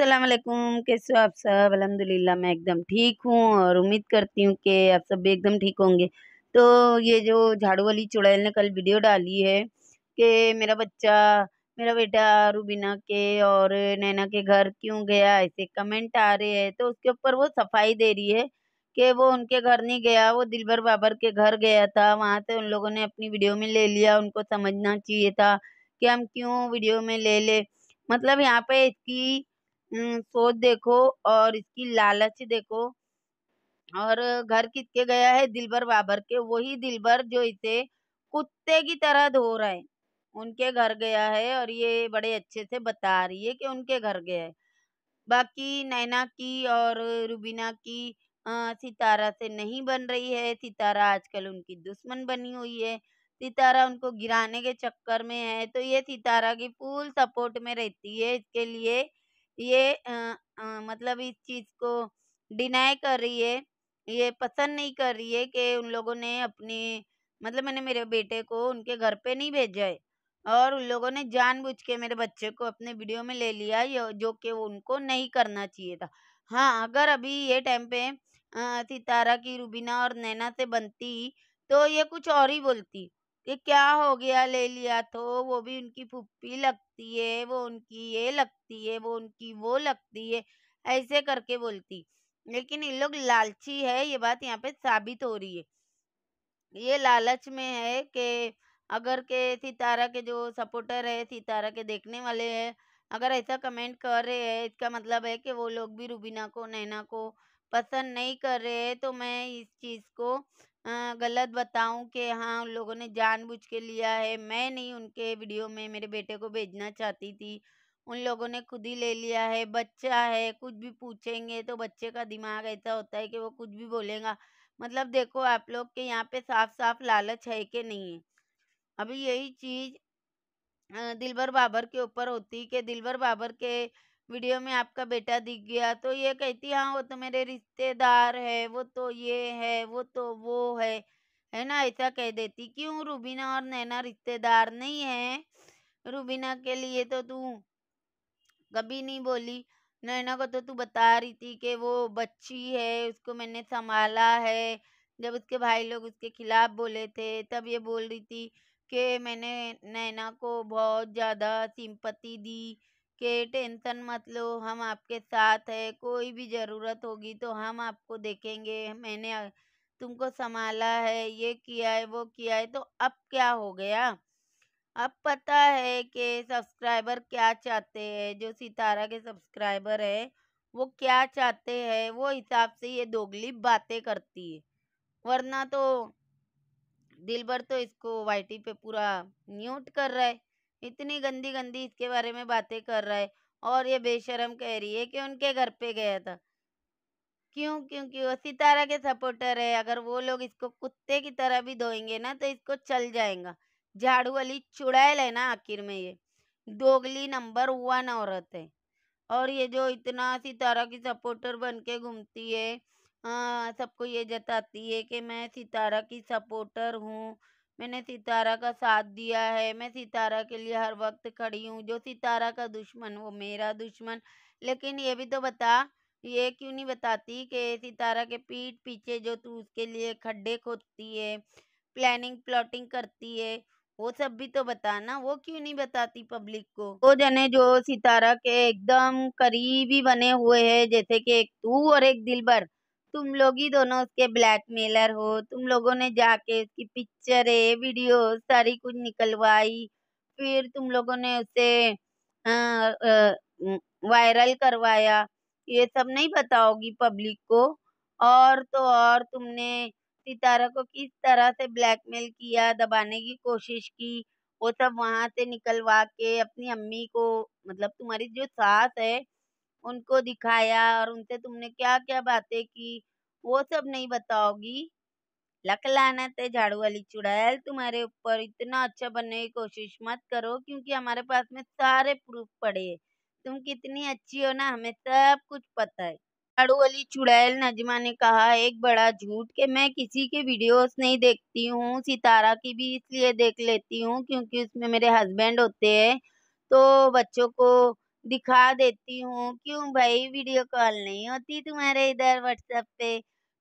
अस्सलाम वालेकुम कैसे हो आप सब अलहमदिल्ला मैं एकदम ठीक हूँ और उम्मीद करती हूँ कि आप सब भी एकदम ठीक होंगे तो ये जो झाड़ू वाली चुड़ैल ने कल वीडियो डाली है कि मेरा बच्चा मेरा बेटा रूबीना के और नैना के घर क्यों गया ऐसे कमेंट आ रहे हैं तो उसके ऊपर वो सफाई दे रही है कि वो उनके घर नहीं गया वो दिलबर बाबर के घर गया था वहाँ से उन लोगों ने अपनी वीडियो में ले लिया उनको समझना चाहिए था कि हम क्यों वीडियो में ले ले मतलब यहाँ पे इसकी हम्म, सोच देखो और इसकी लालच देखो और घर किसके गया है दिलबर बाबर के वही दिलबर जो इसे कुत्ते की तरह धो रहा है उनके घर गया है और ये बड़े अच्छे से बता रही है कि उनके घर गया है बाकी नैना की और रुबीना की आ, सितारा से नहीं बन रही है सितारा आजकल उनकी दुश्मन बनी हुई है सितारा उनको गिराने के चक्कर में है तो ये सितारा की फुल सपोर्ट में रहती है इसके लिए ये आ, आ, मतलब इस चीज़ को डिनाई कर रही है ये पसंद नहीं कर रही है कि उन लोगों ने अपनी मतलब मैंने मेरे बेटे को उनके घर पे नहीं भेजा है और उन लोगों ने जानबूझ के मेरे बच्चे को अपने वीडियो में ले लिया जो कि वो उनको नहीं करना चाहिए था हाँ अगर अभी ये टाइम पे सितारा की रूबीना और नैना से बनती तो ये कुछ और ही बोलती कि क्या हो गया ले लिया तो वो भी उनकी फुप्पी लगती है वो उनकी ये लगती है वो उनकी वो लगती है ऐसे करके बोलती लेकिन ये लोग लालची है ये बात यहाँ पे साबित हो रही है ये लालच में है कि अगर के सितारा के जो सपोर्टर है सितारा के देखने वाले हैं अगर ऐसा कमेंट कर रहे हैं इसका मतलब है कि वो लोग भी रूबीना को नैना को पसंद नहीं कर रहे हैं तो मैं इस चीज़ को आ, हाँ, गलत बताऊं कि हाँ उन लोगों ने जानबूझ के लिया है मैं नहीं उनके वीडियो में मेरे बेटे को भेजना चाहती थी उन लोगों ने खुद ही ले लिया है बच्चा है कुछ भी पूछेंगे तो बच्चे का दिमाग ऐसा होता है कि वो कुछ भी बोलेगा मतलब देखो आप लोग के यहाँ पे साफ साफ लालच है कि नहीं है अभी यही चीज़ दिलबर बाबर के ऊपर होती कि दिलबर बाबर के वीडियो में आपका बेटा दिख गया तो ये कहती हाँ वो तो मेरे रिश्तेदार है वो तो ये है वो तो वो है है ना ऐसा कह देती क्यों रूबीना और नैना रिश्तेदार नहीं है रूबीना के लिए तो तू कभी नहीं बोली नैना को तो तू बता रही थी कि वो बच्ची है उसको मैंने संभाला है जब उसके भाई लोग उसके खिलाफ बोले थे तब ये बोल रही थी कि मैंने नैना को बहुत ज़्यादा सिंपत्ति दी के टेंशन मत लो हम आपके साथ है कोई भी ज़रूरत होगी तो हम आपको देखेंगे मैंने तुमको संभाला है ये किया है वो किया है तो अब क्या हो गया अब पता है कि सब्सक्राइबर क्या चाहते हैं जो सितारा के सब्सक्राइबर है वो क्या चाहते हैं वो हिसाब से ये दोगली बातें करती है वरना तो दिल भर तो इसको वाईटी पे पूरा म्यूट कर रहा है इतनी गंदी गंदी इसके बारे में बातें कर रहा है और ये बेशरम कह रही है कि उनके घर पे गया था क्यों क्योंकि वो सितारा के सपोर्टर है अगर वो लोग इसको कुत्ते की तरह भी धोएंगे ना तो इसको चल जाएगा झाड़ू वाली चुड़ैल है ना आखिर में ये दोगली नंबर वन औरत है और ये जो इतना सितारा की सपोर्टर बन के घूमती है सबको ये जताती है कि मैं सितारा की सपोर्टर हूँ मैंने सितारा का साथ दिया है मैं सितारा के लिए हर वक्त खड़ी हूँ जो सितारा का दुश्मन वो मेरा दुश्मन लेकिन ये भी तो बता ये क्यों नहीं बताती कि सितारा के पीठ पीछे जो तू उसके लिए खड्डे खोदती है प्लानिंग प्लॉटिंग करती है वो सब भी तो बताना वो क्यों नहीं बताती पब्लिक को वो जने जो सितारा के एकदम करीबी बने हुए हैं जैसे कि एक तू और एक दिलबर तुम लोग ही दोनों उसके ब्लैकमेलर हो तुम लोगों ने जाके उसकी पिक्चरें वीडियो सारी कुछ निकलवाई फिर तुम लोगों ने उसे वायरल करवाया ये सब नहीं बताओगी पब्लिक को और तो और तुमने सितारा को किस तरह से ब्लैकमेल किया दबाने की कोशिश की वो सब वहाँ से निकलवा के अपनी अम्मी को मतलब तुम्हारी जो सास है उनको दिखाया और उनसे तुमने क्या क्या बातें की वो सब नहीं बताओगी लक लानत है झाड़ू वाली चुड़ैल तुम्हारे ऊपर इतना अच्छा बनने की कोशिश मत करो क्योंकि हमारे पास में सारे प्रूफ पड़े हैं तुम कितनी अच्छी हो ना हमें सब कुछ पता है झाड़ू वाली चुड़ैल नजमा ने कहा एक बड़ा झूठ के मैं किसी के वीडियोस नहीं देखती हूँ सितारा की भी इसलिए देख लेती हूँ क्योंकि उसमें मेरे हस्बैंड होते हैं तो बच्चों को दिखा देती हूँ क्यों भाई वीडियो कॉल नहीं होती तुम्हारे इधर व्हाट्सएप पे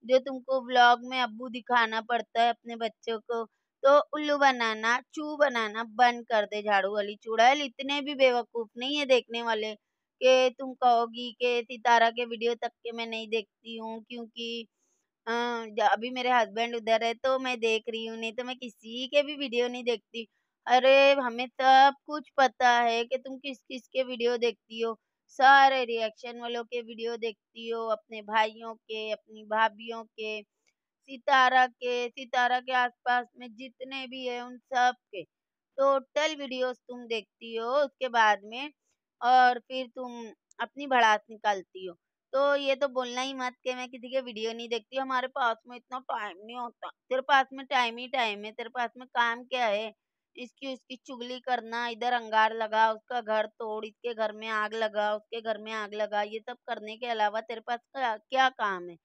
जो तुमको ब्लॉग में अबू दिखाना पड़ता है अपने बच्चों को तो उल्लू बनाना चू बनाना बंद कर दे झाड़ू वाली चुड़ैल इतने भी बेवकूफ़ नहीं है देखने वाले कि तुम कहोगी कि सितारा के वीडियो तक के मैं नहीं देखती हूँ क्योंकि अभी मेरे हस्बैंड उधर है तो मैं देख रही हूँ नहीं तो मैं किसी के भी वीडियो नहीं देखती अरे हमें सब कुछ पता है कि तुम किस किस के वीडियो देखती हो सारे रिएक्शन वालों के वीडियो देखती हो अपने भाइयों के अपनी भाभीियों के सितारा के सितारा के आसपास में जितने भी है उन सब के टोटल वीडियोस तुम देखती हो उसके बाद में और फिर तुम अपनी भड़ास निकालती हो तो ये तो बोलना ही मत कि मैं किसी के वीडियो नहीं देखती हमारे पास में इतना टाइम नहीं होता तेरे पास में टाइम ही टाइम है तेरे पास में काम क्या है इसकी उसकी चुगली करना इधर अंगार लगा उसका घर तोड़ इसके घर में आग लगा उसके घर में आग लगा ये सब करने के अलावा तेरे पास क्या, क्या काम है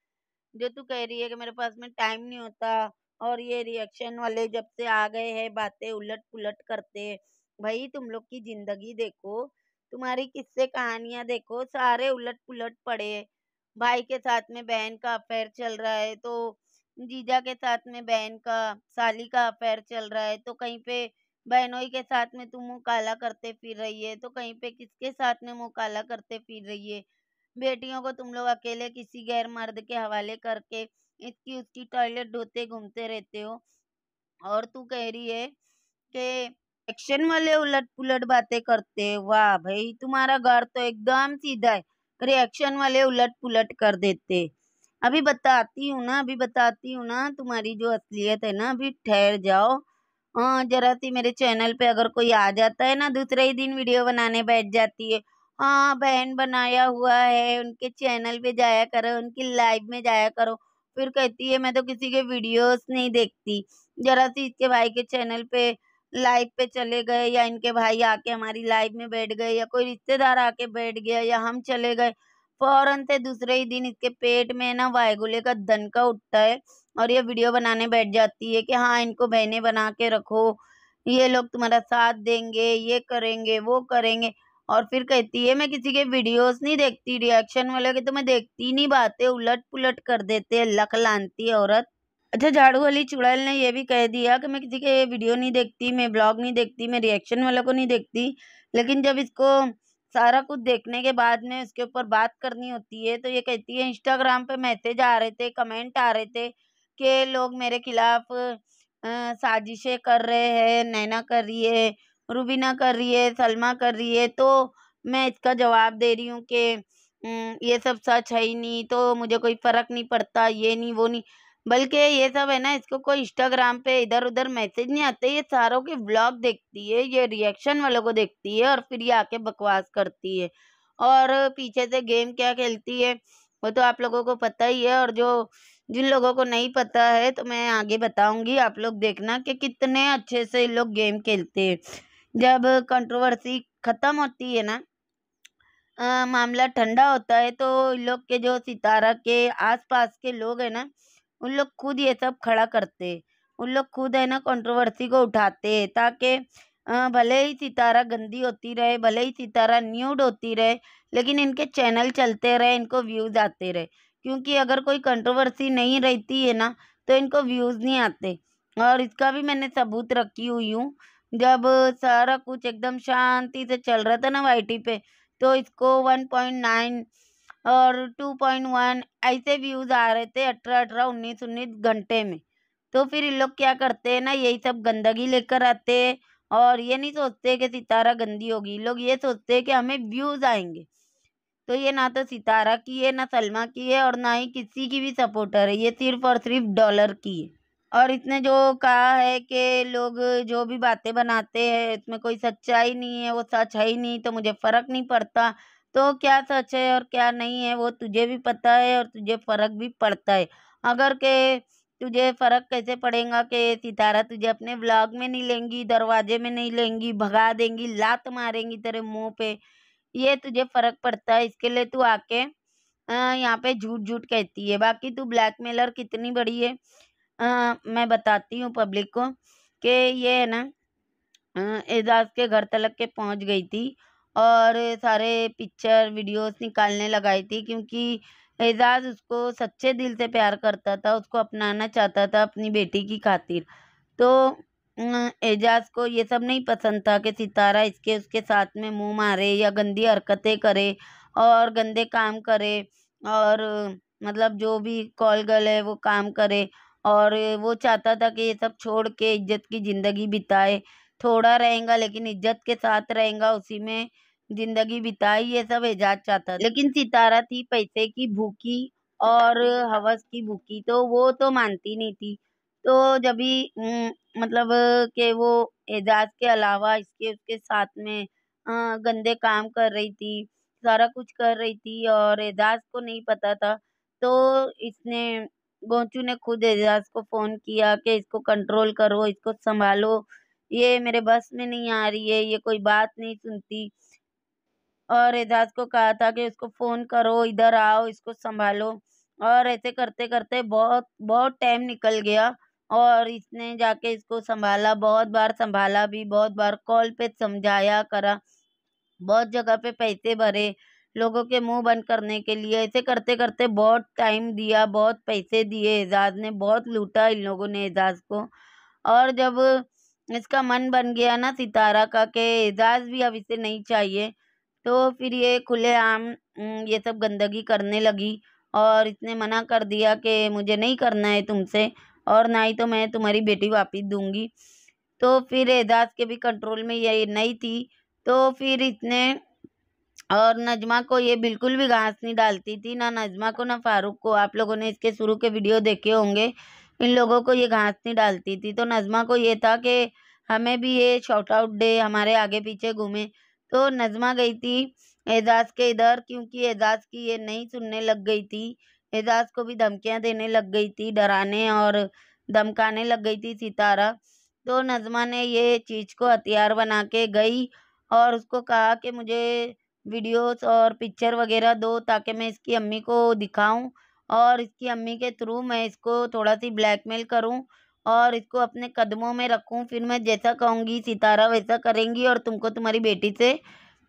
जो तू कह रही है कि मेरे पास में टाइम नहीं होता और ये रिएक्शन वाले जब से आ गए हैं बातें उलट पुलट करते भाई तुम लोग की जिंदगी देखो तुम्हारी किस्से कहानियां देखो सारे उलट पुलट पड़े भाई के साथ में बहन का अफेयर चल रहा है तो जीजा के साथ में बहन का साली का अफेयर चल रहा है तो कहीं पे बहनोई के साथ में तू मुंह काला करते फिर रही है तो कहीं पे किसके साथ में मुंह काला करते फिर रही है बेटियों को तुम लोग अकेले किसी गैर मर्द के हवाले करके इसकी उसकी टॉयलेट धोते घूमते रहते हो और तू कह रही है कि एक्शन वाले उलट पुलट बातें करते वाह भाई तुम्हारा घर तो एकदम सीधा है रिएक्शन वाले उलट पुलट कर देते अभी बताती हूँ ना अभी बताती हूँ ना तुम्हारी जो असलियत है ना अभी ठहर जाओ हाँ जरा सी मेरे चैनल पे अगर कोई आ जाता है ना दूसरे ही दिन वीडियो बनाने बैठ जाती है हाँ बहन बनाया हुआ है उनके चैनल पे जाया करो उनकी लाइव में जाया करो फिर कहती है मैं तो किसी के वीडियोस नहीं देखती जरा सी इसके भाई के चैनल पे लाइव पे चले गए या इनके भाई आके हमारी लाइव में बैठ गए या कोई रिश्तेदार आके बैठ गया या हम चले गए फौरन से दूसरे ही दिन इसके पेट में ना वायगुले का दनका उठता है और ये वीडियो बनाने बैठ जाती है कि हाँ इनको बहने बना के रखो ये लोग तुम्हारा साथ देंगे ये करेंगे वो करेंगे और फिर कहती है मैं किसी के वीडियोस नहीं देखती रिएक्शन वाले के तो मैं देखती नहीं बातें उलट पुलट कर देते लख लानती औरत अच्छा झाड़ू वाली चुड़ैल ने यह भी कह दिया कि मैं किसी के वीडियो नहीं देखती मैं ब्लॉग नहीं देखती मैं रिएक्शन वाले को नहीं देखती लेकिन जब इसको सारा कुछ देखने के बाद में उसके ऊपर बात करनी होती है तो ये कहती है इंस्टाग्राम पे मैसेज आ रहे थे कमेंट आ रहे थे कि लोग मेरे खिलाफ साजिशें कर रहे हैं नैना कर रही है रूबीना कर रही है सलमा कर रही है तो मैं इसका जवाब दे रही हूँ कि हम्म, ये सब सच है ही नहीं तो मुझे कोई फ़र्क नहीं पड़ता ये नहीं वो नहीं बल्कि ये सब है ना इसको कोई इंस्टाग्राम पे इधर उधर मैसेज नहीं आते ये सारों के ब्लॉग देखती है ये रिएक्शन वालों को देखती है और फिर ये आके बकवास करती है और पीछे से गेम क्या खेलती है वो तो आप लोगों को पता ही है और जो जिन लोगों को नहीं पता है तो मैं आगे बताऊंगी आप लोग देखना कि कितने अच्छे से लोग गेम खेलते हैं जब कंट्रोवर्सी ख़त्म होती है ना आ, मामला ठंडा होता है तो लोग के जो सितारा के आसपास के लोग हैं ना उन लोग खुद ये सब खड़ा करते उन लोग खुद है ना कंट्रोवर्सी को उठाते ताकि भले ही सितारा गंदी होती रहे भले ही सितारा न्यूड होती रहे लेकिन इनके चैनल चलते रहे इनको व्यूज़ आते रहे क्योंकि अगर कोई कंट्रोवर्सी नहीं रहती है ना तो इनको व्यूज़ नहीं आते और इसका भी मैंने सबूत रखी हुई हूँ जब सारा कुछ एकदम शांति से चल रहा था ना वाई पे तो इसको वन पॉइंट नाइन और टू पॉइंट वन ऐसे व्यूज़ आ रहे थे अठारह अठारह उन्नीस उन्नीस घंटे में तो फिर इन लोग क्या करते हैं ना यही सब गंदगी लेकर आते हैं और ये नहीं सोचते कि सितारा गंदी होगी लोग ये सोचते हैं कि हमें व्यूज़ आएंगे तो ये ना तो सितारा की है ना सलमा की है और ना ही किसी की भी सपोर्टर है ये सिर्फ और सिर्फ डॉलर की है और इसने जो कहा है कि लोग जो भी बातें बनाते हैं इसमें कोई सच्चाई नहीं है वो सच है ही नहीं तो मुझे फ़र्क नहीं पड़ता तो क्या सच है और क्या नहीं है वो तुझे भी पता है और तुझे फ़र्क भी पड़ता है अगर के तुझे फ़र्क कैसे पड़ेगा कि सितारा तुझे अपने ब्लॉग में नहीं लेंगी दरवाजे में नहीं लेंगी भगा देंगी लात मारेंगी तेरे मुंह पे ये तुझे फ़र्क पड़ता है इसके लिए तू आके यहाँ पे झूठ झूठ कहती है बाकी तू ब्लैकमेलर कितनी बड़ी है आ, मैं बताती हूँ पब्लिक को कि ये है ना एजाज के घर तलक के पहुँच गई थी और सारे पिक्चर वीडियोस निकालने लगाई थी क्योंकि एजाज उसको सच्चे दिल से प्यार करता था उसको अपनाना चाहता था अपनी बेटी की खातिर तो एजाज को ये सब नहीं पसंद था कि सितारा इसके उसके साथ में मुंह मारे या गंदी हरकतें करे और गंदे काम करे और मतलब जो भी कॉल गर्ल है वो काम करे और वो चाहता था कि ये सब छोड़ के इज्जत की ज़िंदगी बिताए थोड़ा रहेगा लेकिन इज्जत के साथ रहेगा उसी में जिंदगी बिताई ये सब एजाज चाहता लेकिन हम्म। सितारा थी पैसे की भूखी और हवस की भूखी तो वो तो मानती नहीं थी तो जब भी हम्म, मतलब के वो एजाज के अलावा इसके उसके साथ में गंदे काम कर रही थी सारा कुछ कर रही थी और एजाज को नहीं पता था तो इसने गोचू ने खुद एजाज को फ़ोन किया कि इसको कंट्रोल करो इसको संभालो ये मेरे बस में नहीं आ रही है ये कोई बात नहीं सुनती और एजाज को कहा था कि इसको फ़ोन करो इधर आओ इसको संभालो और ऐसे करते करते बहुत बहुत टाइम निकल गया और इसने जाके इसको संभाला बहुत बार संभाला भी बहुत बार कॉल पे समझाया करा बहुत जगह पे पैसे भरे लोगों के मुंह बंद करने के लिए ऐसे करते करते बहुत टाइम दिया बहुत पैसे दिए एजाज ने बहुत लूटा इन लोगों ने एजाज को और जब इसका मन बन गया ना सितारा का कि एजाज भी अब इसे नहीं चाहिए तो फिर ये खुलेआम ये सब गंदगी करने लगी और इसने मना कर दिया कि मुझे नहीं करना है तुमसे और ना ही तो मैं तुम्हारी बेटी वापस दूंगी तो फिर एजाज के भी कंट्रोल में ये नहीं थी तो फिर इसने और नजमा को ये बिल्कुल भी घास नहीं डालती थी ना नजमा को ना फारूक को आप लोगों ने इसके शुरू के वीडियो देखे होंगे इन लोगों को ये घास नहीं डालती थी तो नजमा को ये था कि हमें भी ये शॉर्ट आउट डे हमारे आगे पीछे घूमे तो नजमा गई थी एजाज के इधर क्योंकि एजाज की ये नहीं सुनने लग गई थी एजाज को भी धमकियाँ देने लग गई थी डराने और धमकाने लग गई थी सितारा तो नजमा ने ये चीज़ को हथियार बना के गई और उसको कहा कि मुझे वीडियोस और पिक्चर वगैरह दो ताकि मैं इसकी अम्मी को दिखाऊं और इसकी अम्मी के थ्रू मैं इसको थोड़ा सी ब्लैकमेल करूं और इसको अपने कदमों में रखूँ फिर मैं जैसा कहूँगी सितारा वैसा करेंगी और तुमको तुम्हारी बेटी से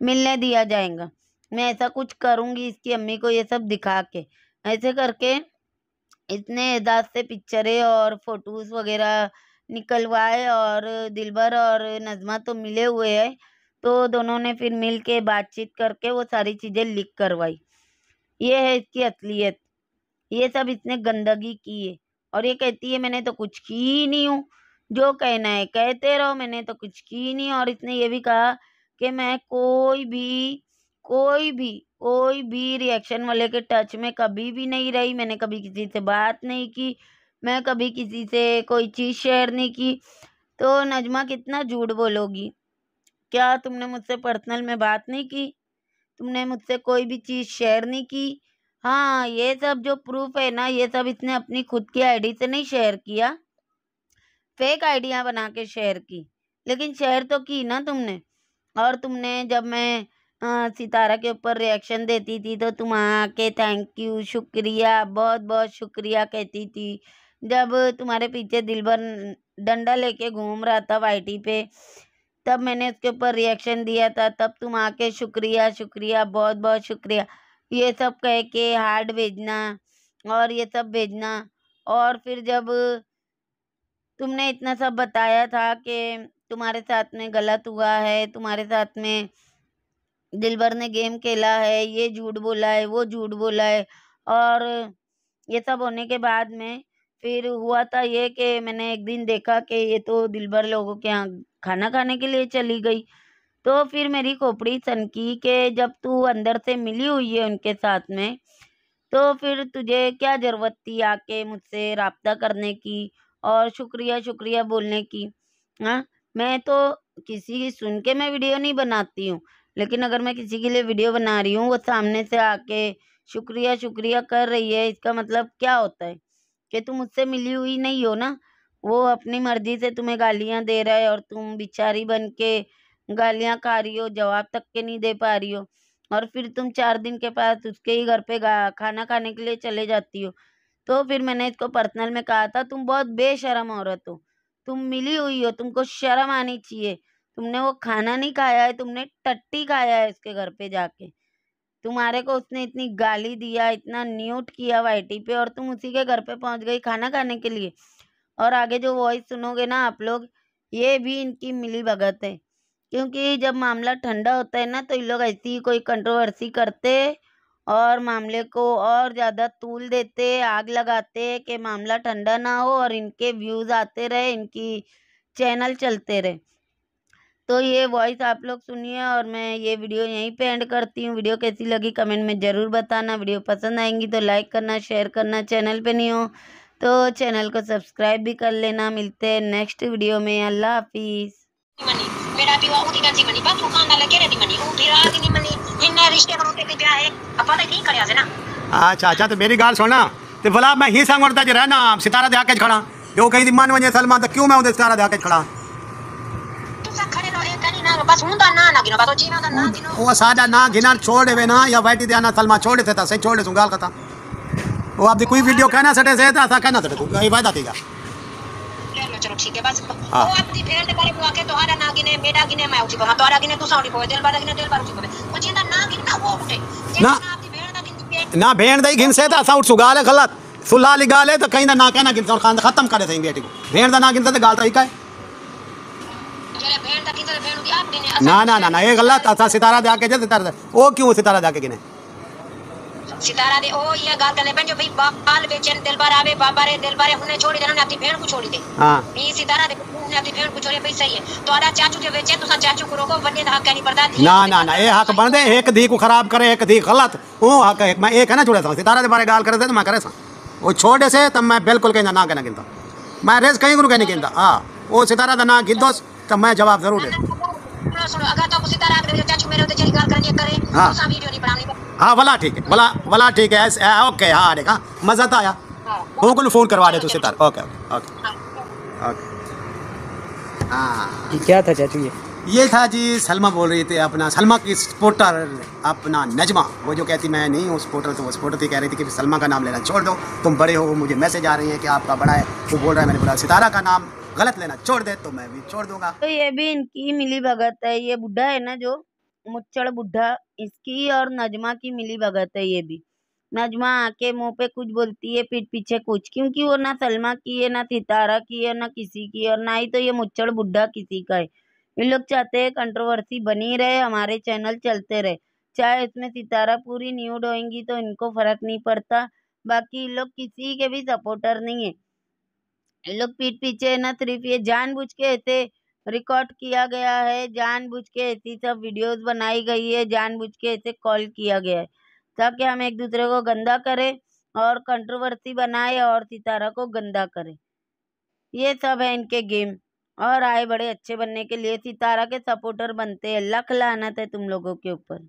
मिलने दिया जाएगा मैं ऐसा कुछ करूँगी इसकी अम्मी को ये सब दिखा के ऐसे करके इसने एजाज से पिक्चरें और फ़ोटोज़ वगैरह निकलवाए और दिलबर और नजमा तो मिले हुए हैं तो दोनों ने फिर मिल के बातचीत करके वो सारी चीज़ें लिख करवाई ये है इसकी असलियत ये सब इसने गंदगी की है और ये कहती है मैंने तो कुछ की ही नहीं हूँ जो कहना है कहते रहो मैंने तो कुछ की नहीं और इसने ये भी कहा कि मैं कोई भी कोई भी कोई भी रिएक्शन वाले के टच में कभी भी नहीं रही मैंने कभी किसी से बात नहीं की मैं कभी किसी से कोई चीज़ शेयर नहीं की तो नजमा कितना झूठ बोलोगी क्या तुमने मुझसे पर्सनल में बात नहीं की तुमने मुझसे कोई भी चीज़ शेयर नहीं की हाँ ये सब जो प्रूफ है ना ये सब इसने अपनी खुद की आईडी से नहीं शेयर किया फेक आइडियाँ बना के शेयर की लेकिन शेयर तो की ना तुमने और तुमने जब मैं आ, सितारा के ऊपर रिएक्शन देती थी तो तुम आके थैंक यू शुक्रिया बहुत बहुत शुक्रिया कहती थी जब तुम्हारे पीछे दिलबर डंडा लेके घूम रहा था वाईटी पे तब मैंने उसके ऊपर रिएक्शन दिया था तब तुम आके शुक्रिया शुक्रिया बहुत बहुत शुक्रिया ये सब कह के हार्ड भेजना और ये सब भेजना और फिर जब तुमने इतना सब बताया था कि तुम्हारे साथ में गलत हुआ है तुम्हारे साथ में दिलबर ने गेम खेला है ये झूठ बोला है वो झूठ बोला है और ये सब होने के बाद में फिर हुआ था ये कि मैंने एक दिन देखा कि ये तो दिलबर लोगों के यहाँ खाना खाने के लिए चली गई तो फिर मेरी खोपड़ी सनकी के जब तू अंदर से मिली हुई है उनके साथ में तो फिर तुझे क्या ज़रूरत थी आके मुझसे रबता करने की और शुक्रिया शुक्रिया बोलने की हाँ मैं तो किसी की सुन के मैं वीडियो नहीं बनाती हूँ लेकिन अगर मैं किसी के लिए वीडियो बना रही हूँ वो सामने से आके शुक्रिया शुक्रिया कर रही है इसका मतलब क्या होता है कि तुम मुझसे मिली हुई नहीं हो ना वो अपनी मर्ज़ी से तुम्हें गालियाँ दे रहा है और तुम बिचारी बन के गालियाँ खा रही हो जवाब तक के नहीं दे पा रही हो और फिर तुम चार दिन के बाद उसके ही घर पे खाना खाने के लिए चले जाती हो तो फिर मैंने इसको पर्सनल में कहा था तुम बहुत बेशरम औरत हो तुम मिली हुई हो तुमको शर्म आनी चाहिए तुमने वो खाना नहीं खाया है तुमने टट्टी खाया है उसके घर पे जाके तुम्हारे को उसने इतनी गाली दिया इतना न्यूट किया वाइटी पे और तुम उसी के घर पे पहुंच गई खाना खाने के लिए और आगे जो वॉइस सुनोगे ना आप लोग ये भी इनकी मिली भगत है क्योंकि जब मामला ठंडा होता है ना तो ये लोग ऐसी कोई कंट्रोवर्सी करते और मामले को और ज़्यादा तूल देते आग लगाते कि मामला ठंडा ना हो और इनके व्यूज़ आते रहे इनकी चैनल चलते रहे तो ये वॉइस आप लोग सुनिए और मैं ये वीडियो यहीं पे एंड करती हूँ वीडियो कैसी लगी कमेंट में ज़रूर बताना वीडियो पसंद आएंगी तो लाइक करना शेयर करना चैनल पे नहीं हो तो चैनल को सब्सक्राइब भी कर लेना मिलते हैं नेक्स्ट वीडियो में अल्लाह हाफिज़ बेटा बिवा उदी गंजी मनी बा तूफान ना लगे रेदी मनी उ बिरा दी मनी इन्ने रिश्ते करोते के ब्याह है अब पता ही खड़या से ना अच्छा अच्छा तो मेरी गाल सुनना तो भला मैं ही संग उड़ता जरा ना सितारा दे आके खड़ा जो कहीं मन वने सलमान तो क्यों मैं उधर सितारा दे आके खड़ा बस तो हुंदा ना ना गिनो बस जीना ना गिनो वो सादा ना गिनार छोड़े देवे ना या बैठी देना सलमा छोड़े थे देता से छोड़े दे का था वो आप दी कोई वीडियो कहना सटे से था कहना सटे कोई ये वादा थीगा කියන්න චලෝ ටීක් ඒ බස් ඔවත්ති ෆේල්ඩ් කරේ මොකක් තොහර නාගිනේ මේඩා ගිනේ මයි උචි බහ තොහර ගිනේ තුසාවඩි පොය දෙල් බඩ ගිනේ දෙල් බඩ උචි බහ කොචින්ද නාගින නෝ උටේ ना ना भेण दई घिनसे त असां वटि सुगाले ग़लति सुलाली ॻाल्हि त तो कई त ना कया न घिनसो खान ख़तमु करे अथई बेटी भेण त ना घिनसे त ॻाल्हि त हिकु आहे ना ना ना ना हे ग़लति असां अच्छा सितारा ते आके सितारा ओ क्यों सितारा ते आके गिने सितारा दे ओ ये गाल कले बन जो भाई बाल बेचैन दिल बार आवे बाबा रे दिल बार हमने छोड़ी दे ने अपनी बहन को छोड़ी दे हां ये सितारा दे ने अपनी बहन को छोड़ी भाई सही है तो आदा चाचू के बेचैन तुसा चाचू को रोको बड़े हक नहीं पड़ता ना ना ना ए हक बन दे एक दी को खराब करे एक दी गलत ओ हक एक मैं एक है ना छोड़ा सितारा दे बारे गाल करे तो मैं करे सा ओ छोड़े से तब तो मैं बिल्कुल कहीं ना कहना किंदा मैं रेस कहीं को कहने किंदा हां ओ सितारा दा ना गिदोस तो मैं जवाब जरूर दे सुनो अगर तो हाँ तो वाला हाँ, ठीक है वाला वाला ठीक है हाँ, ओके हाँ मज़ा तो आया फ़ोन हाँ। करवा दे तो ओके ओके ओके हाँ क्या था चाचू ये ये था जी सलमा बोल रही थी अपना सलमा की स्पोर्टर अपना नजमा वो जो कहती मैं नहीं हूँ स्पोर्टर तो वो स्पोर्टर थी कह रही थी कि सलमा का नाम लेना छोड़ दो तुम बड़े हो मुझे मैसेज आ रही है कि आपका बड़ा है वो बोल रहा है मैंने बोला सितारा का नाम गलत लेना छोड़ दे तो मैं भी छोड़ दूंगा तो ये भी इनकी मिली भगत है ये बुढ़ा है ना जो मुच्छड़ बुढ़ा इसकी और नजमा की मिली भगत है ये भी नजमा आके मुंह पे कुछ बोलती है पीठ पीछे कुछ क्योंकि वो ना सलमा की है ना सितारा की है ना किसी की और ना ही तो ये मुच्छड़ बुढ़ा किसी का है इन लोग चाहते हैं कंट्रोवर्सी बनी रहे हमारे चैनल चलते रहे चाहे इसमें सितारा पूरी न्यूड होएंगी तो इनको फर्क नहीं पड़ता बाकी इन लोग किसी के भी सपोर्टर नहीं है लोग पीठ पीछे है ना सिर्फ ये जानबूझ के ऐसे रिकॉर्ड किया गया है जानबूझ के ऐसी सब वीडियोस बनाई गई है जानबूझ के ऐसे कॉल किया गया है ताकि हम एक दूसरे को गंदा करें और कंट्रोवर्सी बनाए और सितारा को गंदा करें ये सब है इनके गेम और आए बड़े अच्छे बनने के लिए सितारा के सपोर्टर बनते हैं लख लानत है तुम लोगों के ऊपर